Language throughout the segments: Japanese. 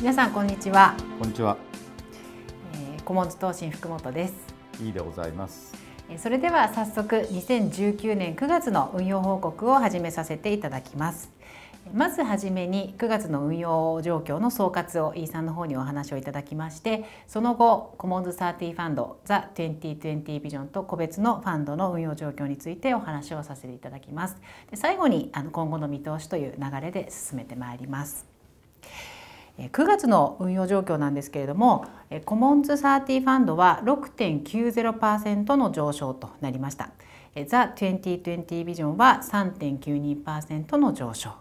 皆さんこんにちはこんにちは、えー、コモンズ投信福本ですいいでございますそれでは早速2019年9月の運用報告を始めさせていただきますまずはじめに9月の運用状況の総括を飯さんの方にお話をいただきましてその後コモンズ30ファンドザ2020ビジョンと個別のファンドの運用状況についてお話をさせていただきますで最後にあの今後の見通しという流れで進めてまいります9月の運用状況なんですけれどもコモンズサー30ファンドは6.90%の上昇となりましたザ・2020ビジョンは3.92%の上昇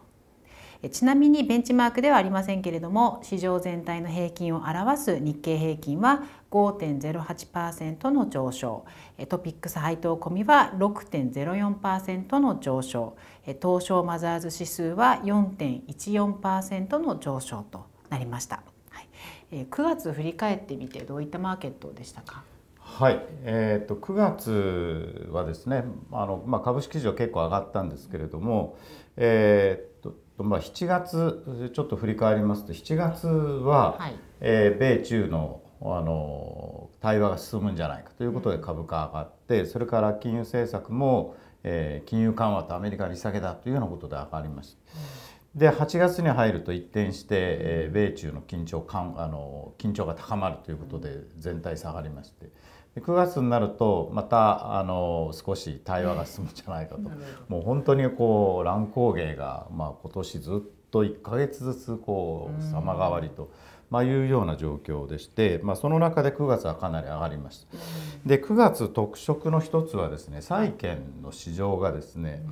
ちなみにベンチマークではありませんけれども市場全体の平均を表す日経平均は5.08%の上昇トピックス配当込みは6.04%の上昇東証マザーズ指数は4.14%の上昇となりました。はいえー、9月振り返ってみてどういったマーケットでしたか。はい、えーと、9月はですねあの、まあ、株式市場結構上がったんですけれども、えーとまあ、7月ちょっと振り返りますと7月は、はい、えー、米中のあの対話が進むんじゃないかということで株価上がって、うん、それから金融政策も、えー、金融緩和とアメリカ利下げだというようなことで上がりました。うんで8月に入ると一転して、え米中の緊張かんあの緊張が高まるということで全体下がりまして。9月になるとまたあの少し対話が進むんじゃないかと、もう本当にこう乱高下が、まあ、今年ずっと1か月ずつこう様変わりと。まあ、いうような状況でして、まあ、その中で9月はかなり上がりました。で9月特色の一つはですね債券の市場がですね、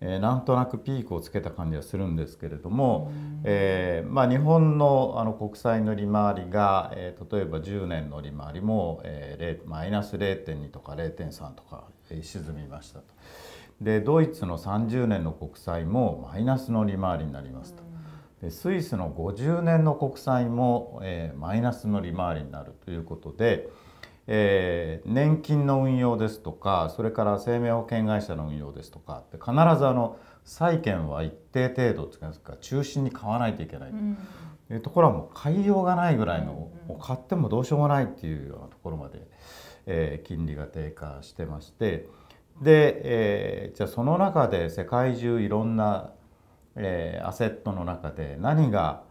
えー、なんとなくピークをつけた感じはするんですけれども、えーまあ、日本のあの国債の利回りが、えー、例えば10年の利回りも、えー、マイナス0.2とか0.3とか、沈みましたと。でドイツの30年の国債もマイナスの利回りになりますと。スイスの50年の国債も、えー、マイナスの利回りになるということで、えー、年金の運用ですとかそれから生命保険会社の運用ですとかって必ずあの債券は一定程度つか中心に買わないといけないと。いうところはもう買いようがないぐらいの、うんうん、買ってもどうしようもないっていうようなところまで、えー、金利が低下してましてで、えー、じゃあその中で世界中いろんなえー、アセットの中で何が、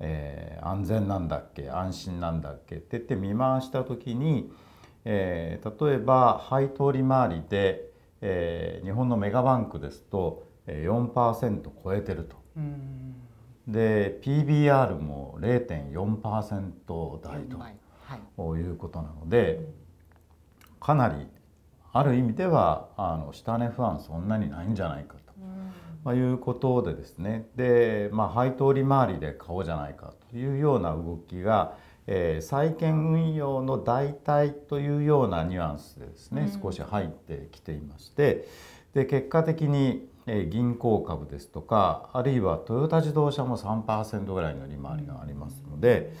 えー、安全なんだっけ安心なんだっけって言って見回した時に、えー、例えば配当利回りで、えー、日本のメガバンクですと4%超えてると。で PBR も0.4%台ということなので、かなりある意味ではあの下値不安そんなにないんじゃないかと。まあ、いうことでですねで、まあ、配当利回りで買おうじゃないかというような動きが、えー、債券運用の代替というようなニュアンスでですね、少し入ってきていましてで結果的に、え銀行株ですとかあるいはトヨタ自動車も3%ぐらいの利回りがありますので。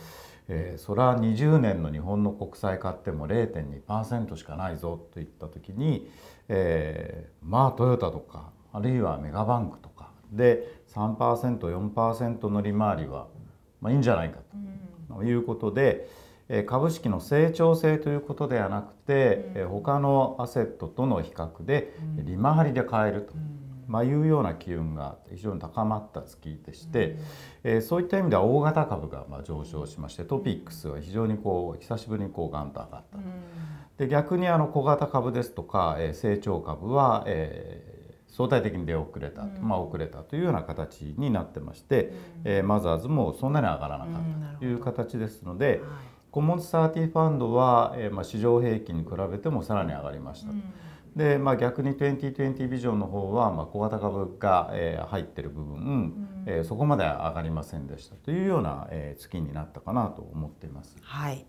えー、それは20年の日本の国債買っても0.2%しかないぞといった時に、えー、まあトヨタとかあるいはメガバンクとかで 3%4% の利回りは、まあ、いいんじゃないかということで、株式の成長性ということではなくて、うん、他のアセットとの比較で利回りで買えると。まあ、いうような機運が非常に高まった月でして、うん、えそういった意味では大型株がまあ上昇しましてトピックスは非常にこう久しぶりにこうガンと上がった、うん、で逆にあの小型株ですとか、え成長株は、えー相対的に出遅れた、うん、まあ、遅れたというような形になってまして、うん、えー、マザーズもそんなに上がらなかったという形ですので、うんはい、コモンズティファンドは、えーまあ、市場平均に比べてもさらに上がりました。でまあ、逆に2020ビジョンの方は、まあ、小型株が、えー、入ってる部分、うん、えー、そこまで上がりませんでしたというような、えー、月になったかなと思っています。はい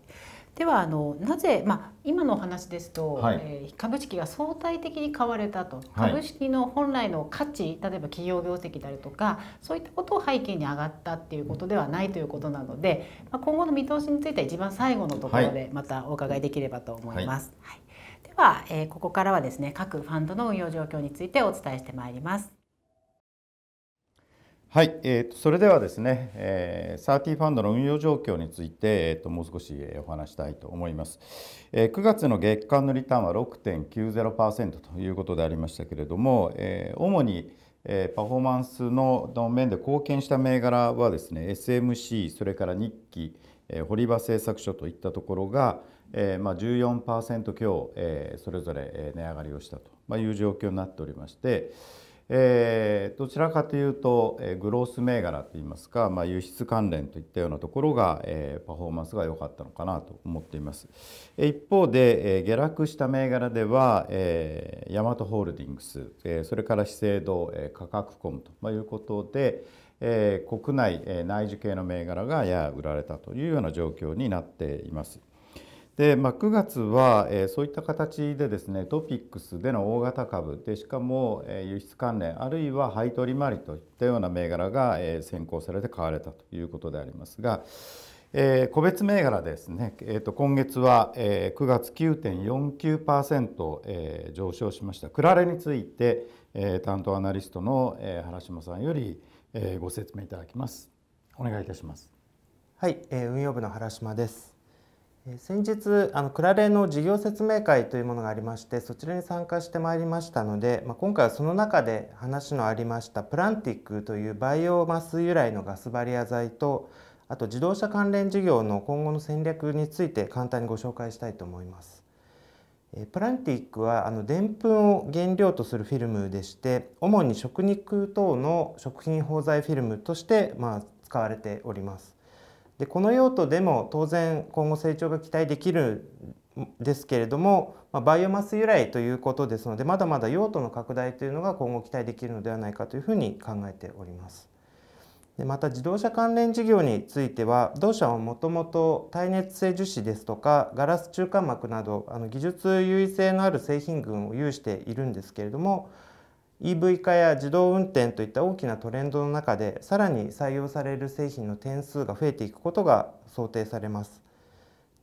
ではあのなぜ、まあ、今のお話ですと、はい、えー、株式が相対的に買われたと、株式の本来の価値例えば企業業績であるとかそういったことを背景に上がったっていうことではないということなので、まあ、今後の見通しについては一番最後のところでまたお伺いできればと思います。はい、はい、では、えー、ここからはですね各ファンドの運用状況についてお伝えしてまいります。はい、えーと、それではですね、えー、サーティファンドの運用状況について、えーと、もう少しお話したいと思います、えー、9月の月間のリターンは6.90%ということでありましたけれども、えー、主にえパフォーマンスの面で貢献した銘柄はですね SMC それから日記、え堀場製作所といったところが、えま14%強、えそれぞれ値上がりをしたという状況になっておりまして。えー、どちらかというと、えー、グロース銘柄といいますか、まあ、輸出関連といったようなところが、えー、パフォーマンスが良かったのかなと思っています、え一方で、え下落した銘柄では、えヤマトホールディングス、えそれから資生堂、え価格コムと、まあ、いうことで、え国内、え内需系の銘柄がやや売られたというような状況になっていますで、まあ、9月は、えー、そういった形でですねトピックスでの大型株でしかも、えー、輸出関連あるいは配当利回りといったような銘柄が、えー、先行されて買われたということでありますが、えー、個別銘柄ですね、えー、と今月は、えー、9月9.49%、えー、上昇しましたクラレについて、えー、担当アナリストの、えー、原島さんより、えー、ご説明いただきますお願いいたしますはい、えー、運用部の原島です先日あのクラレの事業説明会というものがありましてそちらに参加してまいりましたので、まあ、今回はその中で話のありましたプランティックというバイオマス由来のガスバリア剤とあと自動車関連事業の今後の戦略について簡単にご紹介したいと思います。プランティックはあのでんぷんを原料とするフィルムでして主に食肉等の食品包材フィルムとして、まあ、使われております。でこの用途でも当然今後成長が期待できるんですけれども、まあ、バイオマス由来ということですのでまだまだ用途の拡大というのが今後期待できるのではないかというふうに考えております。でまた自動車関連事業については同社はもともと耐熱性樹脂ですとかガラス中間膜などあの技術優位性のある製品群を有しているんですけれども EV 化や自動運転といった大きなトレンドの中でさらに採用される製品の点数が増えていくことが想定されます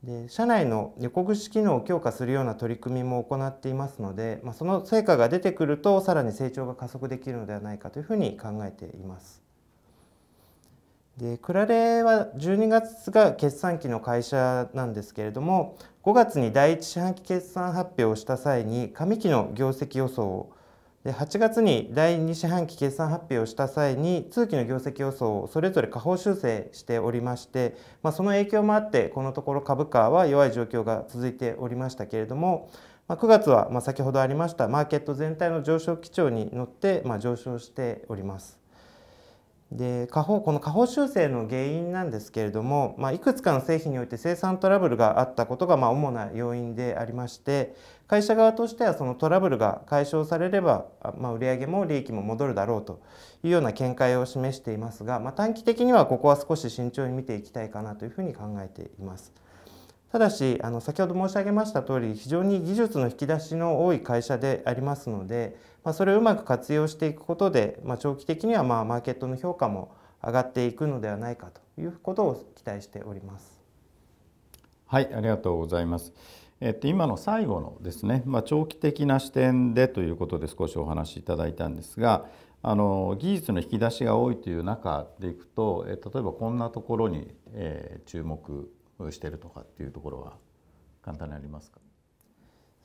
で社内の横串機能を強化するような取り組みも行っていますので、まあ、その成果が出てくるとさらに成長が加速できるのではないかというふうに考えています。でクラレは12月が決算期の会社なんですけれども5月に第一四半期決算発表をした際に上期の業績予想をで8月に第2四半期決算発表をした際に通期の業績予想をそれぞれ下方修正しておりまして、まあ、その影響もあってこのところ株価は弱い状況が続いておりましたけれども、まあ、9月はま先ほどありましたマーケット全体の上昇基調に乗ってま上昇しております。で下方この下方修正の原因なんですけれども、まあ、いくつかの製品において生産トラブルがあったことがま主な要因でありまして会社側としてはそのトラブルが解消されれば、まあ、売上も利益も戻るだろうというような見解を示していますが、まあ、短期的にはここは少し慎重に見ていきたいかなというふうに考えています。ただしあの先ほど申し上げました通り非常に技術の引き出しの多い会社でありますので、まあ、それをうまく活用していくことで、まあ、長期的にはまあマーケットの評価も上がっていくのではないかということを期待しております。はいありがとうございます。えっと、今の最後のですね、まあ、長期的な視点でということで少しお話しいただいたんですがあの技術の引き出しが多いという中でいくと、え例えばこんなところに、え注目してるとかっていうところは簡単にありますか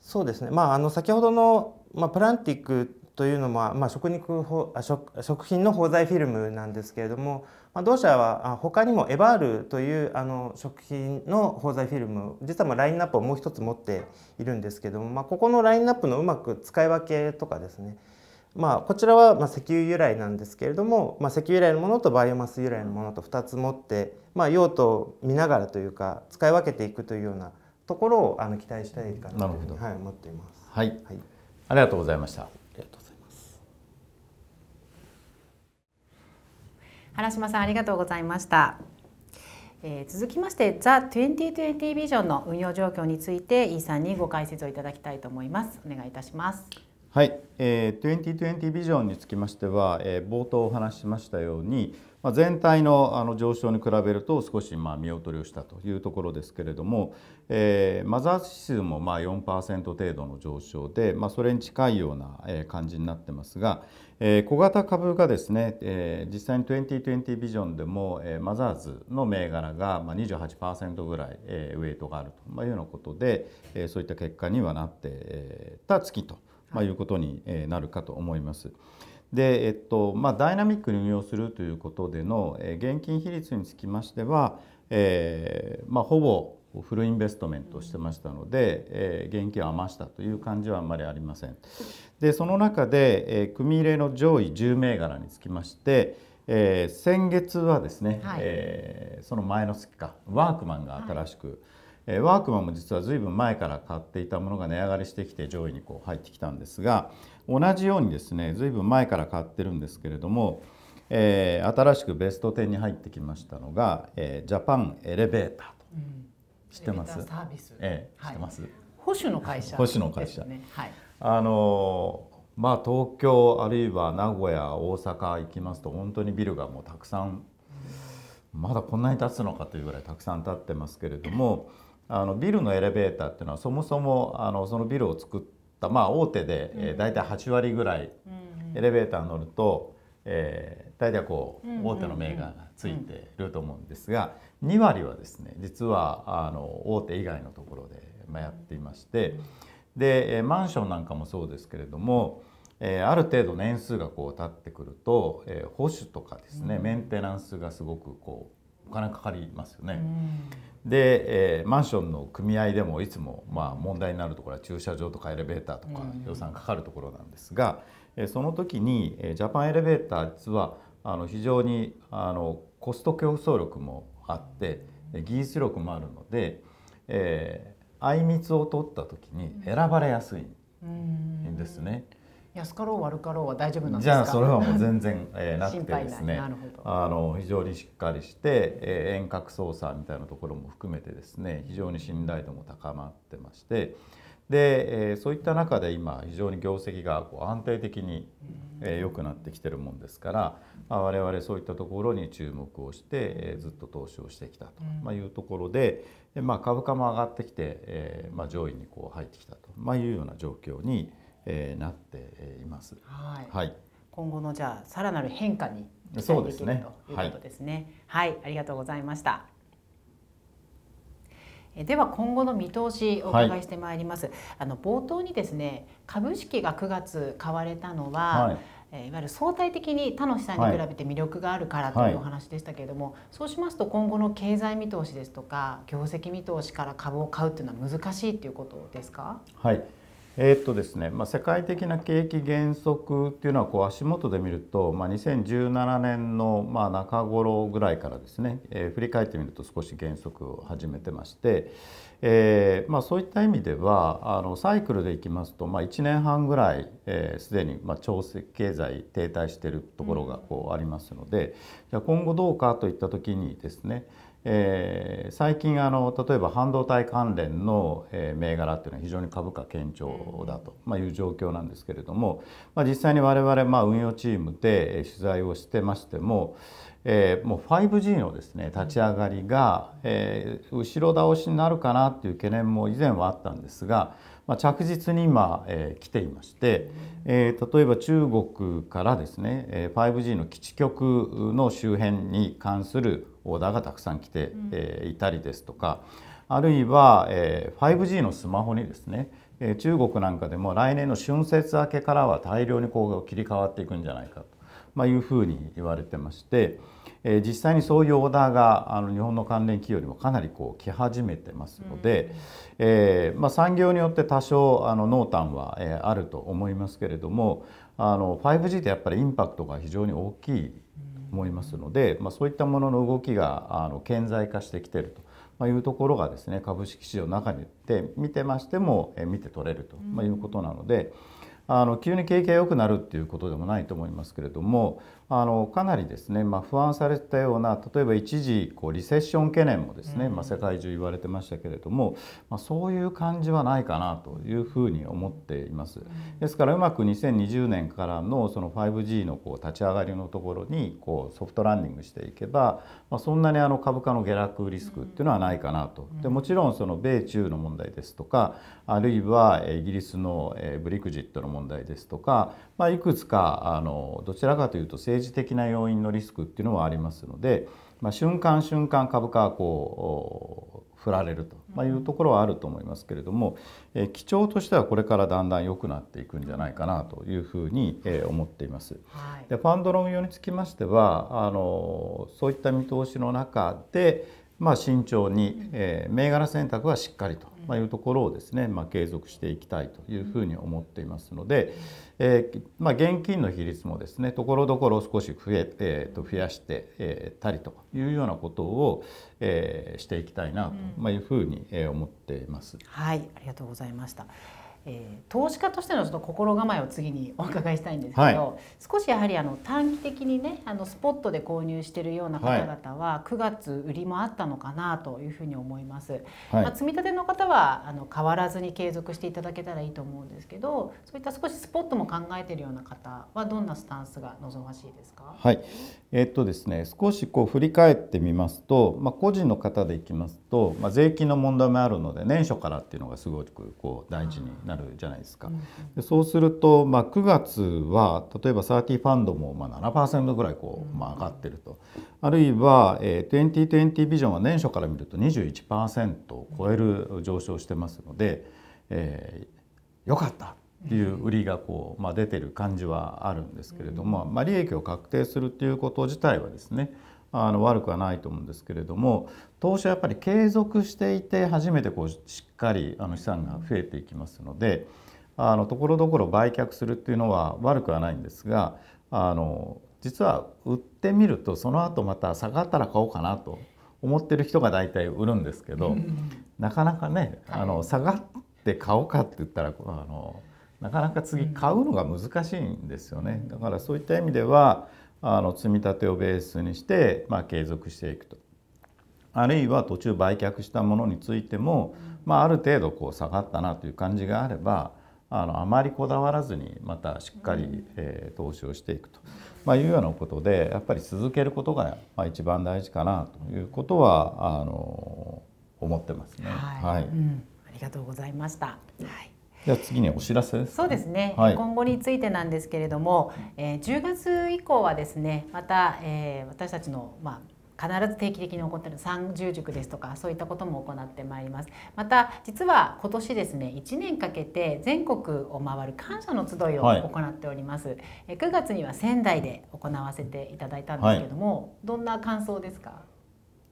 そうですね、まあ、あの先ほどの、まあ、プランティックというのは、まあ、食肉あ食食品の包材フィルムなんですけれども、まあ、同社は他にもエバールというあの食品の包材フィルム実はまあラインナップをもう一つ持っているんですけども、まあ、ここのラインナップのうまく使い分けとかですね、まあ、こちらはまあ石油由来なんですけれども、まあ、石油由来のものとバイオマス由来のものと2つ持ってまあ、用途を見ながらというか使い分けていくというようなところをあの期待したいかなというふうに、はい、思っています。はい、はい、ありがとうございました。原島さんありがとうございました。えー、続きまして The2020 ビジョンの運用状況について E さんにご解説をいただきたいと思います。お願いいたします。はい、えー、2020ビジョンにつきましては、えー、冒頭お話ししましたように、まあ、全体のあの上昇に比べると少しまあ見劣りをしたというところですけれども、えー、マザー指数もまあ4%程度の上昇で、まあ、それに近いような感じになってますが、えー、小型株がですね、えー、実際に2020ビジョンでも、えー、マザーズの銘柄がまあ28%ぐらい、えー、ウェイトがあるというようなことで、えー、そういった結果にはなってた月と。まあ、いうことになるかと思います。でえっとまあ、ダイナミックに運用するということでの現金比率につきましては、えーまあ、ほぼフルインベストメントをしてましたので、えー、現金を余したという感じはあんまりありません。でその中で、えー、組入れの上位10銘柄につきまして、えー、先月はですね、はい、えー、その前の月かワークマンが新しく、はいえワークマンも実は随分前から買っていたものが値上がりしてきて上位にこう入ってきたんですが同じようにですね随分前から買ってるんですけれども、えー、新しくベスト10に入ってきましたのが、えー、ジャパンエレベーターと、うん、知ってますサービス、えー、はい、知ってます保守の会社、保守の会社、はい、あのまあ、東京あるいは名古屋大阪行きますと本当にビルがもうたくさんまだこんなに建つのかというぐらいたくさん建ってますけれどもあのビルのエレベーターっていうのはそもそもあのそのビルを作ったまあ大手で、えー、大体8割ぐらいエレベーター乗ると、えー、大体こう大手のメーカーがついてると思うんですが2割はですね実はあの大手以外のところで、まあ、やっていまして。でマンションなんかもそうですけれども、えー、ある程度年数がこう経ってくると、えー、保守とかですね、メンテナンスがすごくこうお金かかりますよね。で、えー、マンションの組合でもいつも、まあ、問題になるところは駐車場とかエレベーターとか予算かかるところなんですが、えその時に、えジャパンエレベーター実はあの非常にあのコスト競争力もあって技術力もあるので、えー、あいみつを取った時に選ばれやすいんですね。うん安かろう悪かろうは大丈夫なんですかじゃあそれはもう全然、えなくてですねあの非常にしっかりして、えー、遠隔操作みたいなところも含めてですね非常に信頼度も高まってましてで、えー、そういった中で今非常に業績がこう安定的に良、えー、くなってきてるもんですから、まあ、我々そういったところに注目をして、えー、ずっと投資をしてきたと、まあ、いうところで、まあ、株価も上がってきて、えーまあ、上位にこう入ってきたと、まあ、いうような状況に、えー、なっています。はい、はい、今後のじゃあさらなる変化に期待できる、ということですね。はい、はい、ありがとうございました。では今後の見通しをお伺いしてまいります、はい、あの冒頭にですね株式が9月買われたのは、はいえいわゆる相対的に他の資産に比べて魅力があるからというお話でしたけれども、はい、そうしますと今後の経済見通しですとか業績見通しから株を買うというのは難しいということですかはいえー、っとですねまあ、世界的な景気減速っていうのはこう足元で見ると、まあ、2017年のまあ中頃ぐらいからですね、えー、振り返ってみると少し減速を始めてまして、えーまあ、そういった意味ではあのサイクルでいきますと、まあ、1年半ぐらいすで、えー、既にまあ調整経済停滞しているところがこうありますので、うん、じゃ今後どうかといった時にですねえー、最近あの例えば半導体関連の、えー、銘柄っていうのは非常に株価堅調だと、まあ、いう状況なんですけれども、まあ、実際に我々、まあ、運用チームで取材をしてましても、えー、もう 5G のですね立ち上がりが、えー、後ろ倒しになるかなっていう懸念も以前はあったんですがまあ、着実に今、えー、来ていまして、えー、例えば中国からですね、え 5G の基地局の周辺に関するオーダーがたくさん来て、えー、いたりですとかあるいは、えー、5G のスマホにですね中国なんかでも来年の春節明けからは大量にこう切り替わっていくんじゃないかとまあ、いうふうに言われてまして、え実際にそういうオーダーがあの日本の関連企業にもかなりこう来始めてますので、えー、まあ、産業によって多少あの濃淡は、えあると思いますけれどもあの 5G ってやっぱりインパクトが非常に大きい思いますので、まあ、そういったものの動きがあの顕在化してきてると。まいうところがですね株式市場の中にで見てましても見て取れるということなので、うんあの急に景気が良くなるっていうことでもないと思いますけれどもあのかなりですね、まあ、不安されたような例えば一時こうリセッション懸念もですね、うん、まあ、世界中言われてましたけれども、まあ、そういう感じはないかなというふうに思っています。ですからうまく2020年からのその 5G のこう立ち上がりのところにこうソフトランディングしていけば、まあ、そんなにあの株価の下落リスクっていうのはないかなと。でもちろんその米中の問題ですとかあるいはイギリスのブリクジットの問題ですとかまあ、いくつかあのどちらかというと政治的な要因のリスクっていうのはありますので、まあ、瞬間瞬間株価はこう振られると、まいうところはあると思いますけれども、え基調としてはこれからだんだん良くなっていくんじゃないかなというふうに、え思っています。はい、でファンドの運用につきましてはあのそういった見通しの中で、まあ、慎重に、え銘柄選択はしっかりとまいうところをですね、まあ、継続していきたいというふうに思っていますので、えー、まあ、現金の比率もですねところどころ少し増え,、えー、と増やしてえたりというようなことを、えー、していきたいなというふうに思っています。うん、はいありがとうございましたえー、投資家としてのちょっと心構えを次にお伺いしたいんですけど、はい、少しやはりあの短期的にねあのスポットで購入しているような方々は9月売りもあったのかなというふうに思います、はい、まあ、積み立ての方はあの変わらずに継続していただけたらいいと思うんですけどそういった少しスポットも考えているような方はどんなスタンスが望ましいですか、はいえー、っとですね、少しこう振り返ってみますと、まあ、個人の方でいきますと、まあ、税金の問題もあるので年初からっていうのがすごくこう大事になるじゃないですか、でそうすると、まあ、9月は例えば30ファンドもまあ7%ぐらいこう、まあ、上がってるとあるいは、えー、2020ビジョンは年初から見ると21%を超える上昇してますので、えー、よかったっていう売りがこう、まあ、出てる感じはあるんですけれども、まあ、利益を確定するっていうこと自体はですね、あの悪くはないと思うんですけれども投資はやっぱり継続していて初めてこうしっかりあの資産が増えていきますのであのところどころ売却するっていうのは悪くはないんですがあの実は売ってみるとその後また下がったら買おうかなと思ってる人が大体売るんですけど、なかなかねあの下がって買おうかって言ったらあのなかなか次買うのが難しいんですよね。だからそういった意味ではあの積み立てをベースにして、まあ、継続していくとあるいは途中売却したものについても、まあ、ある程度こう下がったなという感じがあればあのあまりこだわらずにまたしっかり、えー、投資をしていくと、まあ、いうようなことでやっぱり続けることが、まあ、一番大事かなということはあの思ってますね。はい、はいうん、ありがとうございました、はいでは次にお知らせ、ね、そうですね、はい、今後についてなんですけれども、えー、10月以降はですねまた、えー、私たちの、まあ、必ず定期的に起こっている三十塾ですとかそういったことも行ってまいりますまた実は今年ですね一年かけて全国を回る感謝の集いを行っております、はい、9月には仙台で行わせていただいたんですけども、はい、どんな感想ですか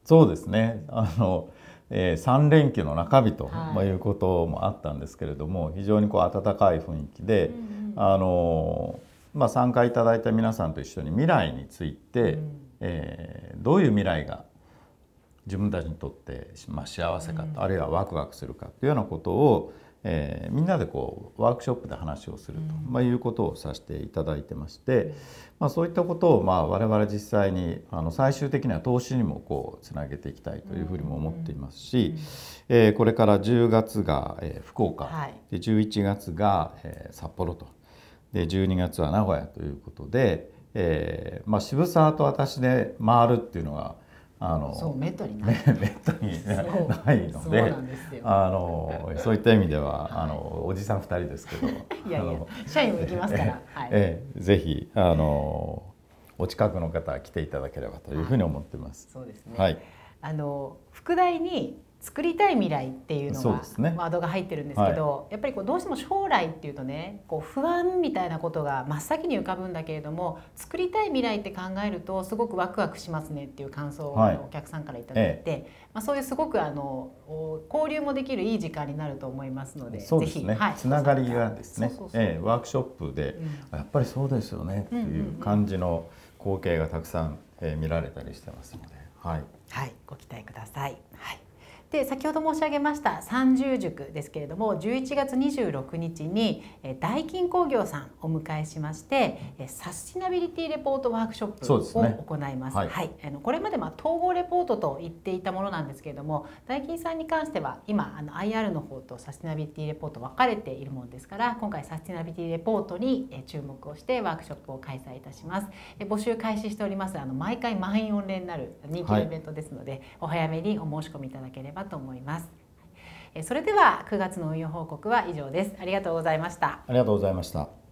そうですねあのえー、3連休の中日と、はい、いうこともあったんですけれども非常にこう温かい雰囲気で、うんあのまあ、参加いただいた皆さんと一緒に未来について、うん、えー、どういう未来が自分たちにとって、まあ、幸せかと、うん、あるいはワクワクするかというようなことを、えー、みんなでこうワークショップで話をすると、まあ、いうことをさせていただいてまして、まあ、そういったことをまあ我々実際にあの最終的には投資にもこうつなげていきたいというふうにも思っていますし、えー、これから10月が、えー、福岡、はい、で11月が、えー、札幌とで12月は名古屋ということで、えーまあ、渋沢と私で回るっていうのはあのそうめったにないめったにないのでそういった意味ではあのおじさん2人ですけど いやいや社員も行きますから、はいええ、ぜひあのお近くの方来ていただければというふうに思ってます。はい、そうですね、はい、あの副題に作りたい未来っていうのがワードが入ってるんですけど、ねはい、やっぱりこうどうしても将来っていうとねこう不安みたいなことが真っ先に浮かぶんだけれども作りたい未来って考えるとすごくワクワクしますねっていう感想をお客さんから頂いて、はいまあ、そういうすごくあの交流もできるいい時間になると思いますのでそうですね、つながりがですねええ、ワークショップで、うん、やっぱりそうですよねっていう感じの光景がたくさん、えー、見られたりしてますので、はいはい、ご期待ください。はいで先ほど申し上げました三十塾ですけれども11月26日に大金工業さんをお迎えしましてサスティナビリティレポートワークショップを行います。すね、はい、はい、あのこれまでまあ統合レポートと言っていたものなんですけれども大金さんに関しては今あの IR の方とサスティナビリティレポート分かれているものですから今回サスティナビリティレポートに注目をしてワークショップを開催いたします。募集開始しております。あの毎回満員御礼になる人気のイベントですので、はい、お早めにお申し込みいただければばと思いますそれでは9月の運用報告は以上ですありがとうございましたありがとうございました